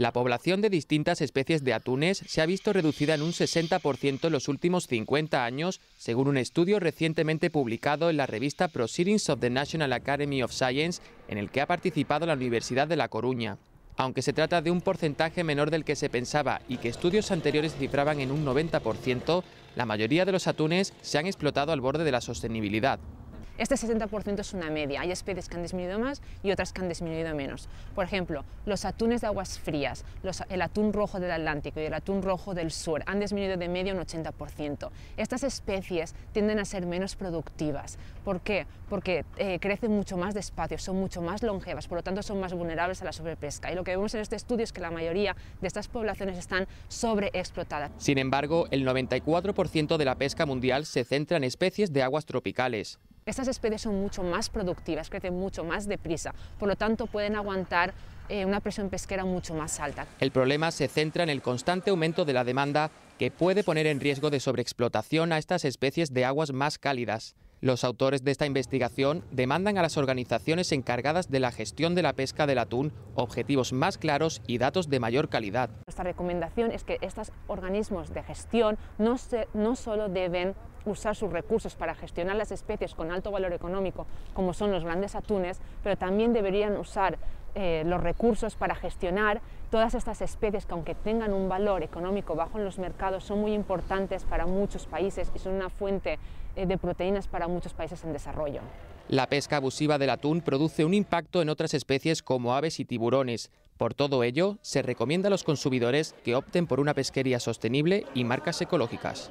La población de distintas especies de atunes se ha visto reducida en un 60% en los últimos 50 años, según un estudio recientemente publicado en la revista Proceedings of the National Academy of Science, en el que ha participado la Universidad de La Coruña. Aunque se trata de un porcentaje menor del que se pensaba y que estudios anteriores cifraban en un 90%, la mayoría de los atunes se han explotado al borde de la sostenibilidad. Este 60% es una media. Hay especies que han disminuido más y otras que han disminuido menos. Por ejemplo, los atunes de aguas frías, el atún rojo del Atlántico y el atún rojo del sur han disminuido de media un 80%. Estas especies tienden a ser menos productivas. ¿Por qué? Porque eh, crecen mucho más despacio, son mucho más longevas, por lo tanto son más vulnerables a la sobrepesca. Y lo que vemos en este estudio es que la mayoría de estas poblaciones están sobreexplotadas. Sin embargo, el 94% de la pesca mundial se centra en especies de aguas tropicales. Estas especies son mucho más productivas, crecen mucho más deprisa, por lo tanto pueden aguantar eh, una presión pesquera mucho más alta. El problema se centra en el constante aumento de la demanda que puede poner en riesgo de sobreexplotación a estas especies de aguas más cálidas. Los autores de esta investigación demandan a las organizaciones encargadas de la gestión de la pesca del atún objetivos más claros y datos de mayor calidad. Nuestra recomendación es que estos organismos de gestión no, solo deben usar sus recursos para gestionar las especies con alto valor económico, como son los grandes atunes, pero también deberían usar eh, los recursos para gestionar todas estas especies que aunque tengan un valor económico bajo en los mercados son muy importantes para muchos países y son una fuente eh, de proteínas para muchos países en desarrollo. La pesca abusiva del atún produce un impacto en otras especies como aves y tiburones. Por todo ello, se recomienda a los consumidores que opten por una pesquería sostenible y marcas ecológicas.